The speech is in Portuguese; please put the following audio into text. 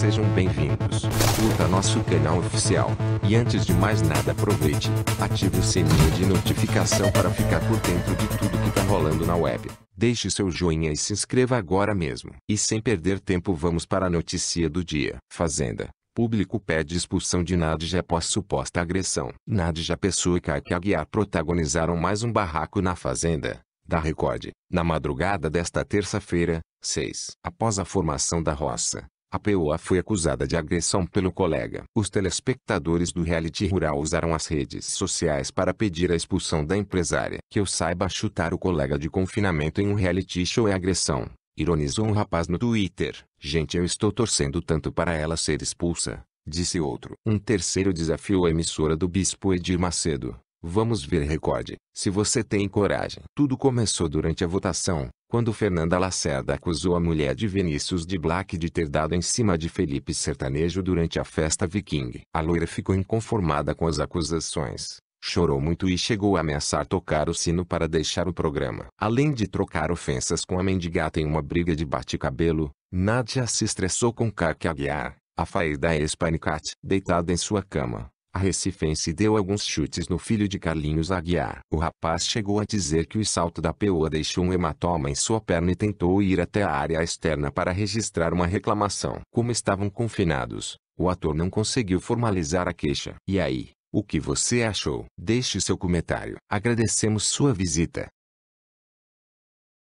Sejam bem-vindos. Curta nosso canal oficial. E antes de mais nada, aproveite, ative o sininho de notificação para ficar por dentro de tudo que tá rolando na web. Deixe seu joinha e se inscreva agora mesmo. E sem perder tempo, vamos para a notícia do dia. Fazenda. Público pede expulsão de Nadja após suposta agressão. Nadja Pessoa e Kaique Aguiar protagonizaram mais um barraco na Fazenda, da Record, na madrugada desta terça-feira, 6. Após a formação da roça, a POA foi acusada de agressão pelo colega. Os telespectadores do reality rural usaram as redes sociais para pedir a expulsão da empresária. Que eu saiba chutar o colega de confinamento em um reality show é agressão. Ironizou um rapaz no Twitter. Gente eu estou torcendo tanto para ela ser expulsa. Disse outro. Um terceiro desafio a emissora do Bispo Edir Macedo. Vamos ver recorde, se você tem coragem. Tudo começou durante a votação, quando Fernanda Lacerda acusou a mulher de Vinícius de Black de ter dado em cima de Felipe Sertanejo durante a festa viking. A loira ficou inconformada com as acusações, chorou muito e chegou a ameaçar tocar o sino para deixar o programa. Além de trocar ofensas com a mendigata em uma briga de bate-cabelo, Nadia se estressou com Kaki Aguiar, a faída ex deitada em sua cama. A recifense deu alguns chutes no filho de Carlinhos Aguiar. O rapaz chegou a dizer que o salto da peoa deixou um hematoma em sua perna e tentou ir até a área externa para registrar uma reclamação. Como estavam confinados, o ator não conseguiu formalizar a queixa. E aí, o que você achou? Deixe seu comentário. Agradecemos sua visita.